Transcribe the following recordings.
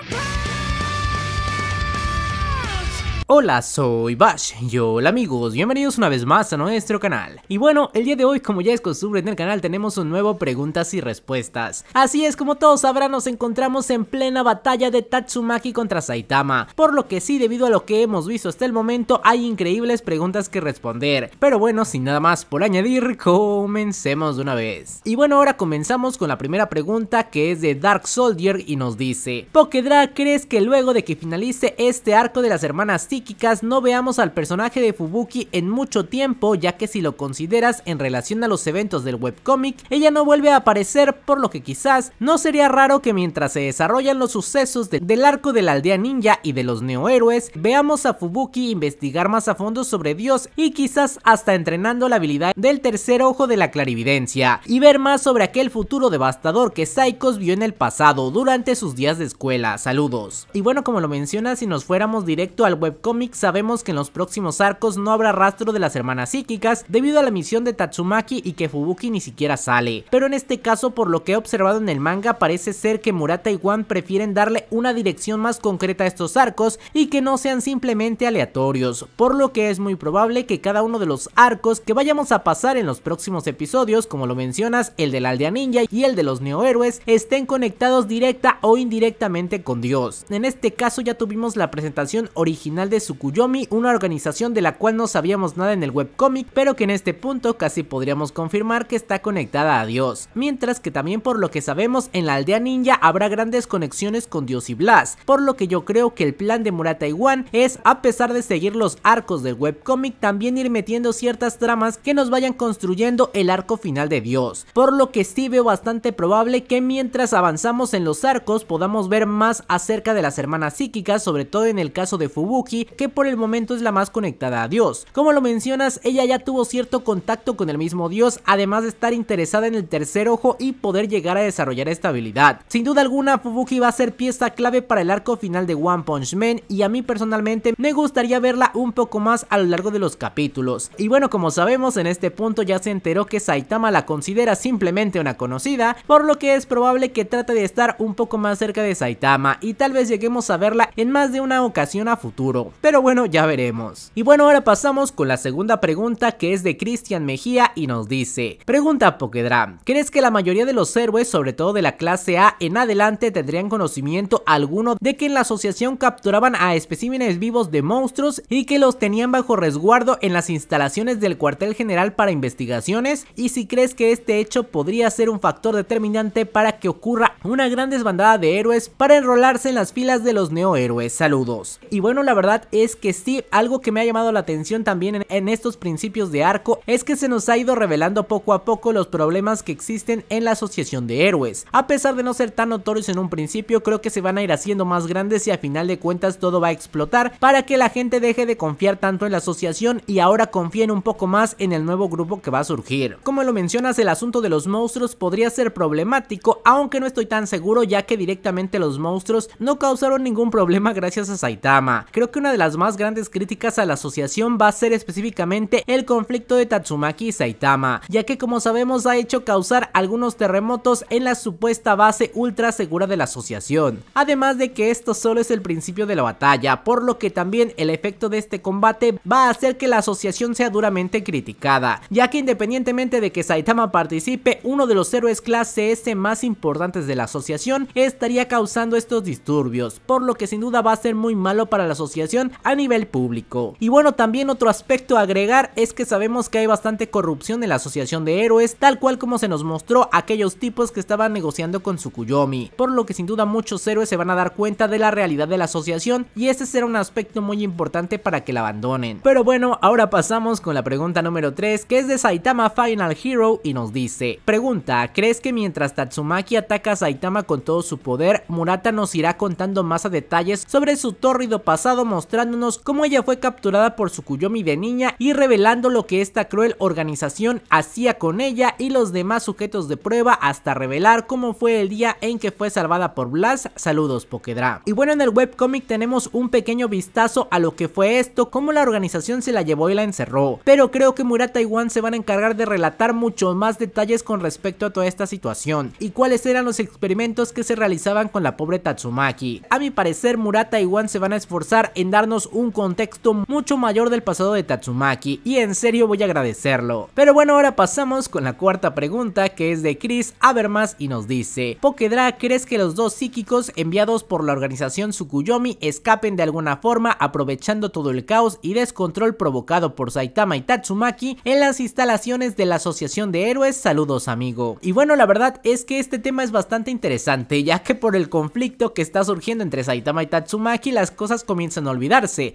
my pain! Hola, soy Bash y hola amigos, bienvenidos una vez más a nuestro canal. Y bueno, el día de hoy como ya es costumbre en el canal tenemos un nuevo preguntas y respuestas. Así es, como todos sabrán nos encontramos en plena batalla de Tatsumaki contra Saitama, por lo que sí debido a lo que hemos visto hasta el momento hay increíbles preguntas que responder. Pero bueno, sin nada más por añadir, comencemos de una vez. Y bueno, ahora comenzamos con la primera pregunta que es de Dark Soldier y nos dice, ¿Pokedra crees que luego de que finalice este arco de las hermanas no veamos al personaje de Fubuki en mucho tiempo ya que si lo consideras en relación a los eventos del webcómic, ella no vuelve a aparecer por lo que quizás no sería raro que mientras se desarrollan los sucesos del arco de la aldea ninja y de los neohéroes, veamos a Fubuki investigar más a fondo sobre Dios y quizás hasta entrenando la habilidad del tercer ojo de la clarividencia y ver más sobre aquel futuro devastador que Psychos vio en el pasado durante sus días de escuela. Saludos. Y bueno, como lo menciona, si nos fuéramos directo al webcomic cómics sabemos que en los próximos arcos no habrá rastro de las hermanas psíquicas debido a la misión de Tatsumaki y que Fubuki ni siquiera sale. Pero en este caso, por lo que he observado en el manga, parece ser que Murata y Wan prefieren darle una dirección más concreta a estos arcos y que no sean simplemente aleatorios, por lo que es muy probable que cada uno de los arcos que vayamos a pasar en los próximos episodios, como lo mencionas, el de la aldea ninja y el de los neohéroes, estén conectados directa o indirectamente con Dios. En este caso ya tuvimos la presentación original de Sukuyomi, una organización de la cual no sabíamos nada en el webcomic, pero que en este punto casi podríamos confirmar que está conectada a Dios. Mientras que también por lo que sabemos en la aldea ninja habrá grandes conexiones con Dios y Blas, por lo que yo creo que el plan de Murata Wan es, a pesar de seguir los arcos del webcomic, también ir metiendo ciertas tramas que nos vayan construyendo el arco final de Dios, por lo que sí veo bastante probable que mientras avanzamos en los arcos podamos ver más acerca de las hermanas psíquicas, sobre todo en el caso de Fubuki, que por el momento es la más conectada a Dios. Como lo mencionas, ella ya tuvo cierto contacto con el mismo Dios, además de estar interesada en el tercer ojo y poder llegar a desarrollar esta habilidad. Sin duda alguna, Fubuki va a ser pieza clave para el arco final de One Punch Man y a mí personalmente me gustaría verla un poco más a lo largo de los capítulos. Y bueno, como sabemos, en este punto ya se enteró que Saitama la considera simplemente una conocida, por lo que es probable que trate de estar un poco más cerca de Saitama y tal vez lleguemos a verla en más de una ocasión a futuro. Pero bueno, ya veremos. Y bueno, ahora pasamos con la segunda pregunta que es de Cristian Mejía y nos dice, pregunta Pokedram, ¿crees que la mayoría de los héroes, sobre todo de la clase A en adelante, tendrían conocimiento alguno de que en la asociación capturaban a especímenes vivos de monstruos y que los tenían bajo resguardo en las instalaciones del cuartel general para investigaciones? Y si crees que este hecho podría ser un factor determinante para que ocurra una gran desbandada de héroes para enrolarse en las filas de los neohéroes. Saludos. Y bueno, la verdad es que sí, algo que me ha llamado la atención también en, estos principios de arco es que se nos ha ido revelando poco a poco los problemas que existen en la asociación de héroes. A pesar de no ser tan notorios en un principio, creo que se van a ir haciendo más grandes y a final de cuentas todo va a explotar para que la gente deje de confiar tanto en la asociación y ahora confíen un poco más en el nuevo grupo que va a surgir. Como lo mencionas, el asunto de los monstruos podría ser problemático, aunque no estoy tan seguro ya que directamente los monstruos no causaron ningún problema gracias a Saitama. Creo que una de las más grandes críticas a la asociación va a ser específicamente el conflicto de Tatsumaki y Saitama, ya que como sabemos ha hecho causar algunos terremotos en la supuesta base ultra segura de la asociación, además de que esto solo es el principio de la batalla, por lo que también el efecto de este combate va a hacer que la asociación sea duramente criticada, ya que independientemente de que Saitama participe, uno de los héroes clase S más importantes de la asociación estaría causando estos disturbios, por lo que sin duda va a ser muy malo para la asociación a nivel público. Y bueno, también otro aspecto a agregar es que sabemos que hay bastante corrupción en la Asociación de Héroes, tal cual como se nos mostró aquellos tipos que estaban negociando con Tsukuyomi, por lo que sin duda muchos héroes se van a dar cuenta de la realidad de la asociación y ese será un aspecto muy importante para que la abandonen. Pero bueno, ahora pasamos con la pregunta número 3 que es de Saitama Final Hero y nos dice, pregunta, ¿crees que mientras Tatsumaki ataca a Saitama con todo su poder, Murata nos irá contando más a detalles sobre su tórrido pasado mostrando mostrándonos cómo ella fue capturada por su Tsukuyomi de niña y revelando lo que esta cruel organización hacía con ella y los demás sujetos de prueba hasta revelar cómo fue el día en que fue salvada por Blas. Saludos Pokedra. Y bueno en el webcomic tenemos un pequeño vistazo a lo que fue esto, cómo la organización se la llevó y la encerró. Pero creo que Murata y Wan se van a encargar de relatar muchos más detalles con respecto a toda esta situación y cuáles eran los experimentos que se realizaban con la pobre Tatsumaki. A mi parecer Murata y Wan se van a esforzar en dar darnos un contexto mucho mayor del pasado de Tatsumaki y en serio voy a agradecerlo. Pero bueno, ahora pasamos con la cuarta pregunta que es de Chris Habermas y nos dice, Pokedra, ¿crees que los dos psíquicos enviados por la organización Tsukuyomi escapen de alguna forma aprovechando todo el caos y descontrol provocado por Saitama y Tatsumaki en las instalaciones de la Asociación de Héroes? Saludos amigo. Y bueno, la verdad es que este tema es bastante interesante ya que por el conflicto que está surgiendo entre Saitama y Tatsumaki las cosas comienzan a olvidar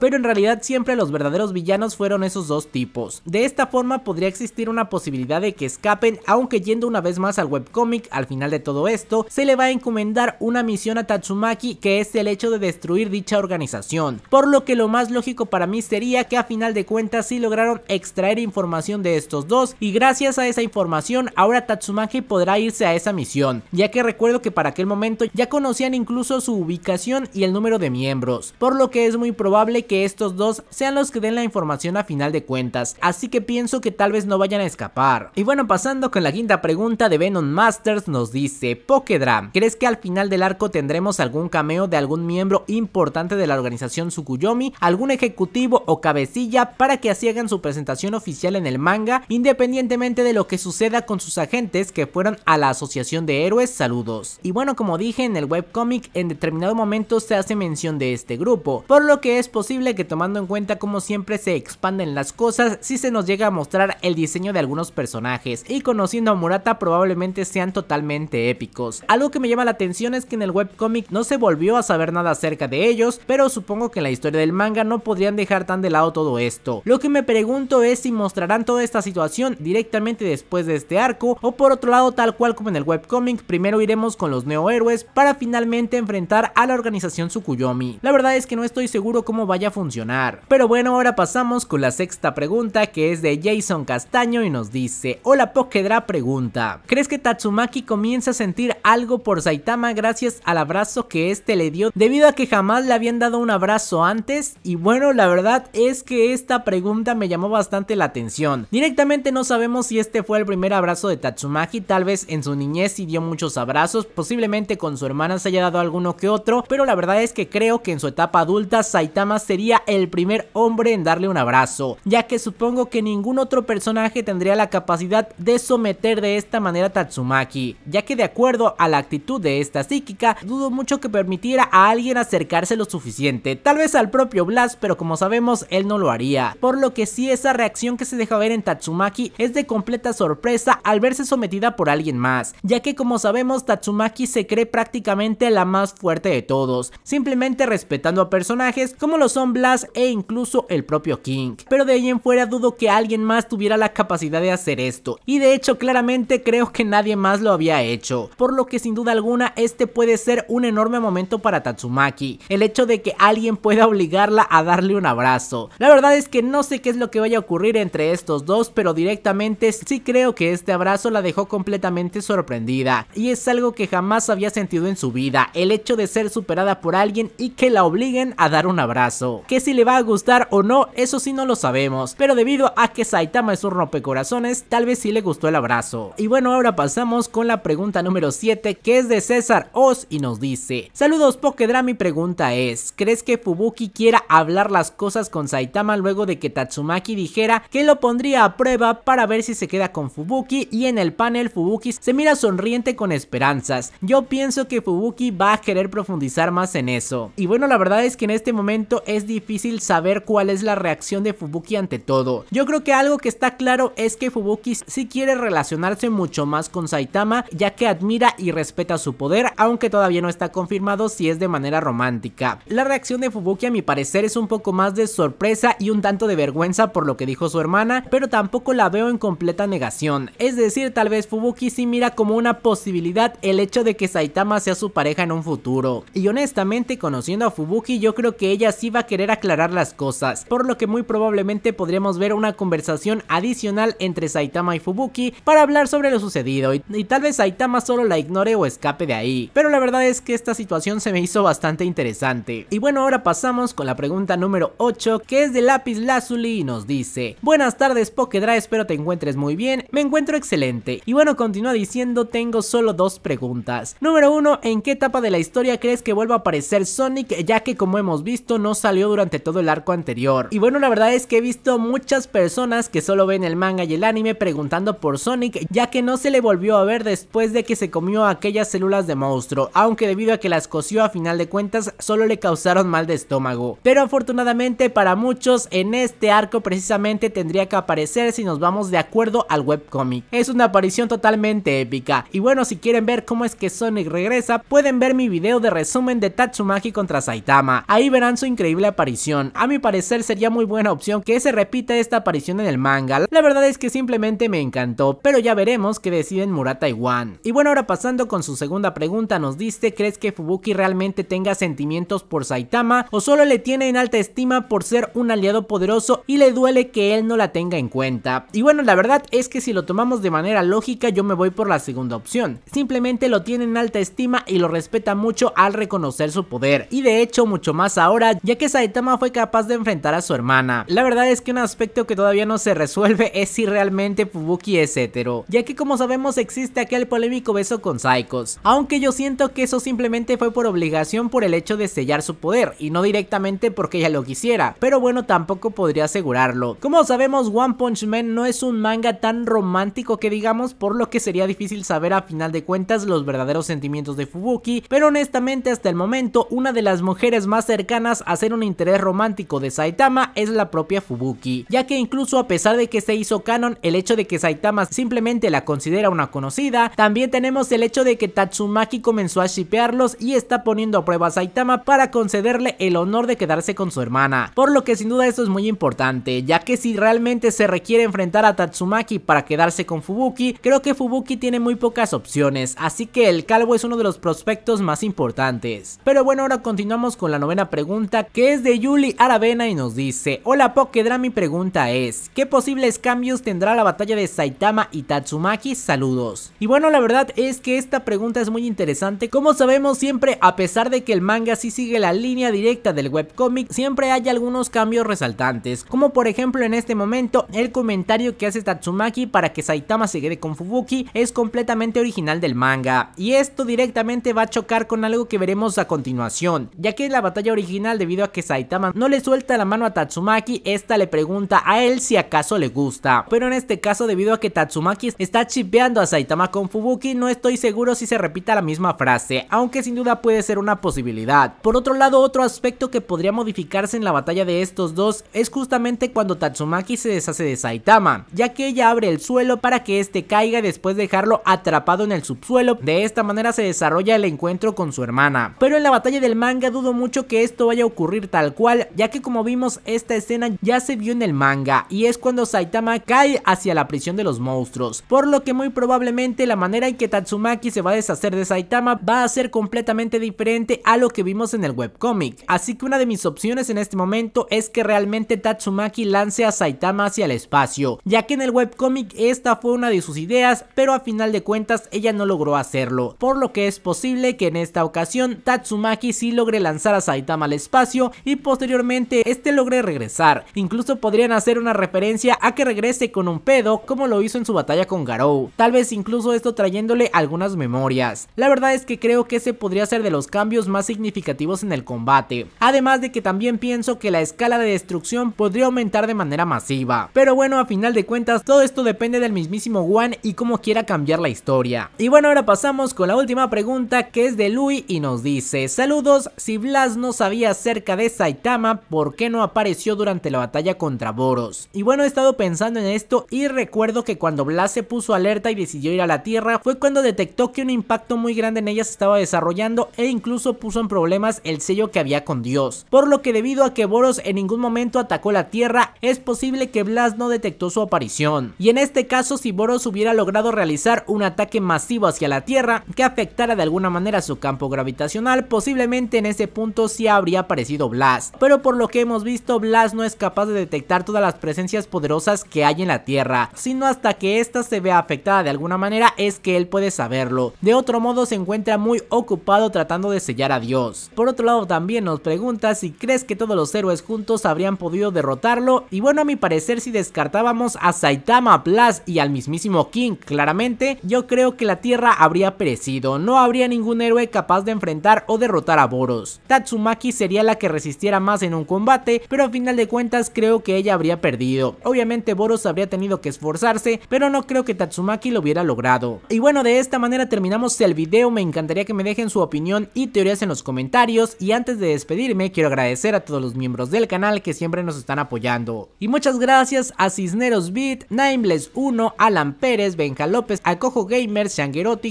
pero en realidad siempre los verdaderos villanos fueron esos dos tipos. De esta forma podría existir una posibilidad de que escapen, aunque yendo una vez más al webcomic, al final de todo esto, se le va a encomendar una misión a Tatsumaki que es el hecho de destruir dicha organización, por lo que lo más lógico para mí sería que a final de cuentas sí lograron extraer información de estos dos y gracias a esa información ahora Tatsumaki podrá irse a esa misión, ya que recuerdo que para aquel momento ya conocían incluso su ubicación y el número de miembros, por lo que es muy probable que estos dos sean los que den la información a final de cuentas, así que pienso que tal vez no vayan a escapar. Y bueno, pasando con la quinta pregunta de Venom Masters, nos dice, Pokedram, ¿crees que al final del arco tendremos algún cameo de algún miembro importante de la organización Tsukuyomi, algún ejecutivo o cabecilla para que así hagan su presentación oficial en el manga, independientemente de lo que suceda con sus agentes que fueron a la Asociación de Héroes? Saludos. Y bueno, como dije en el webcomic, en determinado momento se hace mención de este grupo, por lo que es posible que tomando en cuenta cómo siempre se expanden las cosas, si se nos llega a mostrar el diseño de algunos personajes y conociendo a Murata probablemente sean totalmente épicos. Algo que me llama la atención es que en el webcomic no se volvió a saber nada acerca de ellos, pero supongo que en la historia del manga no podrían dejar tan de lado todo esto. Lo que me pregunto es si mostrarán toda esta situación directamente después de este arco o por otro lado tal cual como en el webcomic primero iremos con los neohéroes para finalmente enfrentar a la organización Sukuyomi. La verdad es que no estoy seguro cómo vaya a funcionar. Pero bueno, ahora pasamos con la sexta pregunta que es de Jason Castaño y nos dice, hola Pokedra pregunta, ¿crees que Tatsumaki comienza a sentir algo por Saitama gracias al abrazo que este le dio debido a que jamás le habían dado un abrazo antes? Y bueno, la verdad es que esta pregunta me llamó bastante la atención. Directamente no sabemos si este fue el primer abrazo de Tatsumaki, tal vez en su niñez sí dio muchos abrazos, posiblemente con su hermana se haya dado alguno que otro, pero la verdad es que creo que en su etapa adulta Saitama Tama sería el primer hombre en darle un abrazo, ya que supongo que ningún otro personaje tendría la capacidad de someter de esta manera a Tatsumaki, ya que de acuerdo a la actitud de esta psíquica, dudo mucho que permitiera a alguien acercarse lo suficiente, tal vez al propio Blast, pero como sabemos él no lo haría, por lo que sí esa reacción que se deja ver en Tatsumaki es de completa sorpresa al verse sometida por alguien más, ya que como sabemos Tatsumaki se cree prácticamente la más fuerte de todos, simplemente respetando a personajes como lo son Blast e incluso el propio King. Pero de ahí en fuera dudo que alguien más tuviera la capacidad de hacer esto. Y de hecho claramente creo que nadie más lo había hecho. Por lo que sin duda alguna este puede ser un enorme momento para Tatsumaki. El hecho de que alguien pueda obligarla a darle un abrazo. La verdad es que no sé qué es lo que vaya a ocurrir entre estos dos, pero directamente sí creo que este abrazo la dejó completamente sorprendida. Y es algo que jamás había sentido en su vida. El hecho de ser superada por alguien y que la obliguen a dar un abrazo. Que si le va a gustar o no, eso sí no lo sabemos, pero debido a que Saitama es un rompecorazones, tal vez sí le gustó el abrazo. Y bueno, ahora pasamos con la pregunta número 7, que es de César Oz y nos dice, saludos Pokedra, mi pregunta es, ¿crees que Fubuki quiera hablar las cosas con Saitama luego de que Tatsumaki dijera que lo pondría a prueba para ver si se queda con Fubuki y en el panel Fubuki se mira sonriente con esperanzas? Yo pienso que Fubuki va a querer profundizar más en eso. Y bueno, la verdad es que en este momento es difícil saber cuál es la reacción de Fubuki ante todo. Yo creo que algo que está claro es que Fubuki sí quiere relacionarse mucho más con Saitama, ya que admira y respeta su poder, aunque todavía no está confirmado si es de manera romántica. La reacción de Fubuki a mi parecer es un poco más de sorpresa y un tanto de vergüenza por lo que dijo su hermana, pero tampoco la veo en completa negación. Es decir, tal vez Fubuki sí mira como una posibilidad el hecho de que Saitama sea su pareja en un futuro. Y honestamente, conociendo a Fubuki, yo creo que ella ella sí va a querer aclarar las cosas, por lo que muy probablemente podríamos ver una conversación adicional entre Saitama y Fubuki para hablar sobre lo sucedido y, tal vez Saitama solo la ignore o escape de ahí, pero la verdad es que esta situación se me hizo bastante interesante. Y bueno, ahora pasamos con la pregunta número 8 que es de Lápiz Lazuli y nos dice, buenas tardes Pokedra, espero te encuentres muy bien, me encuentro excelente. Y bueno, continúa diciendo, tengo solo dos preguntas. Número 1, ¿en qué etapa de la historia crees que vuelva a aparecer Sonic? Ya que como hemos visto, no salió durante todo el arco anterior. Y bueno, la verdad es que he visto muchas personas que solo ven el manga y el anime preguntando por Sonic, ya que no se le volvió a ver después de que se comió aquellas células de monstruo, aunque debido a que las coció a final de cuentas solo le causaron mal de estómago. Pero afortunadamente para muchos en este arco precisamente tendría que aparecer si nos vamos de acuerdo al webcomic. Es una aparición totalmente épica. Y bueno, si quieren ver cómo es que Sonic regresa, pueden ver mi video de resumen de Tatsumaki contra Saitama. Ahí verán su increíble aparición. A mi parecer sería muy buena opción que se repita esta aparición en el manga. La verdad es que simplemente me encantó, pero ya veremos qué deciden Murata y Wan. Y bueno, ahora pasando con su segunda pregunta, nos diste, ¿crees que Fubuki realmente tenga sentimientos por Saitama o solo le tiene en alta estima por ser un aliado poderoso y le duele que él no la tenga en cuenta? Y bueno, la verdad es que si lo tomamos de manera lógica, yo me voy por la segunda opción. Simplemente lo tiene en alta estima y lo respeta mucho al reconocer su poder. Y de hecho, mucho más ahora ya que Saitama fue capaz de enfrentar a su hermana. La verdad es que un aspecto que todavía no se resuelve es si realmente Fubuki es hetero, ya que como sabemos existe aquel polémico beso con Psychos, aunque yo siento que eso simplemente fue por obligación por el hecho de sellar su poder y no directamente porque ella lo quisiera, pero bueno tampoco podría asegurarlo. Como sabemos One Punch Man no es un manga tan romántico que digamos por lo que sería difícil saber a final de cuentas los verdaderos sentimientos de Fubuki, pero honestamente hasta el momento una de las mujeres más cercanas Hacer un interés romántico de Saitama es la propia Fubuki, ya que incluso a pesar de que se hizo canon el hecho de que Saitama simplemente la considera una conocida, también tenemos el hecho de que Tatsumaki comenzó a shipearlos y está poniendo a prueba a Saitama para concederle el honor de quedarse con su hermana, por lo que sin duda esto es muy importante, ya que si realmente se requiere enfrentar a Tatsumaki para quedarse con Fubuki, creo que Fubuki tiene muy pocas opciones, así que el calvo es uno de los prospectos más importantes. Pero bueno, ahora continuamos con la novena pregunta que es de Yuli Aravena y nos dice Hola Pokedra, mi pregunta es ¿Qué posibles cambios tendrá la batalla de Saitama y Tatsumaki? Saludos. Y bueno, la verdad es que esta pregunta es muy interesante. Como sabemos siempre, a pesar de que el manga sí sigue la línea directa del webcómic, siempre hay algunos cambios resaltantes. Como por ejemplo en este momento, el comentario que hace Tatsumaki para que Saitama se quede con Fubuki es completamente original del manga. Y esto directamente va a chocar con algo que veremos a continuación, ya que la batalla original debido a que Saitama no le suelta la mano a Tatsumaki, esta le pregunta a él si acaso le gusta. Pero en este caso debido a que Tatsumaki está chipeando a Saitama con Fubuki, no estoy seguro si se repita la misma frase, aunque sin duda puede ser una posibilidad. Por otro lado, otro aspecto que podría modificarse en la batalla de estos dos es justamente cuando Tatsumaki se deshace de Saitama, ya que ella abre el suelo para que este caiga y después dejarlo atrapado en el subsuelo. De esta manera se desarrolla el encuentro con su hermana. Pero en la batalla del manga dudo mucho que esto vaya ocurrir tal cual, ya que como vimos esta escena ya se vio en el manga y es cuando Saitama cae hacia la prisión de los monstruos, por lo que muy probablemente la manera en que Tatsumaki se va a deshacer de Saitama va a ser completamente diferente a lo que vimos en el webcomic, así que una de mis opciones en este momento es que realmente Tatsumaki lance a Saitama hacia el espacio, ya que en el webcomic esta fue una de sus ideas, pero a final de cuentas ella no logró hacerlo, por lo que es posible que en esta ocasión Tatsumaki sí logre lanzar a Saitama al espacio espacio y posteriormente este logre regresar. Incluso podrían hacer una referencia a que regrese con un pedo como lo hizo en su batalla con Garou. Tal vez incluso esto trayéndole algunas memorias. La verdad es que creo que ese podría ser de los cambios más significativos en el combate. Además de que también pienso que la escala de destrucción podría aumentar de manera masiva. Pero bueno, a final de cuentas todo esto depende del mismísimo One y cómo quiera cambiar la historia. Y bueno, ahora pasamos con la última pregunta que es de Lui y nos dice, saludos, si Blas no sabía acerca de Saitama, por qué no apareció durante la batalla contra Boros. Y bueno, he estado pensando en esto y recuerdo que cuando Blas se puso alerta y decidió ir a la Tierra, fue cuando detectó que un impacto muy grande en ella se estaba desarrollando e incluso puso en problemas el sello que había con Dios. Por lo que debido a que Boros en ningún momento atacó la Tierra, es posible que Blas no detectó su aparición. Y en este caso, si Boros hubiera logrado realizar un ataque masivo hacia la Tierra que afectara de alguna manera su campo gravitacional, posiblemente en ese punto sí habría parecido Blast, pero por lo que hemos visto Blast no es capaz de detectar todas las presencias poderosas que hay en la Tierra, sino hasta que ésta se vea afectada de alguna manera es que él puede saberlo, de otro modo se encuentra muy ocupado tratando de sellar a Dios. Por otro lado también nos pregunta si crees que todos los héroes juntos habrían podido derrotarlo y bueno a mi parecer si descartábamos a Saitama, Blast y al mismísimo King claramente, yo creo que la Tierra habría perecido, no habría ningún héroe capaz de enfrentar o derrotar a Boros. Tatsumaki sería la que resistiera más en un combate, pero a final de cuentas creo que ella habría perdido. Obviamente Boros habría tenido que esforzarse, pero no creo que Tatsumaki lo hubiera logrado. Y bueno, de esta manera terminamos el video, me encantaría que me dejen su opinión y teorías en los comentarios y antes de despedirme quiero agradecer a todos los miembros del canal que siempre nos están apoyando. Y muchas gracias a Cisneros Beat, Nameless 1, Alan Pérez, Benja López, acojo Gamer,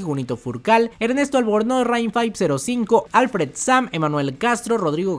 Junito Furcal, Ernesto Albornoz, Rain505, Alfred Sam, Emanuel Castro, Rodrigo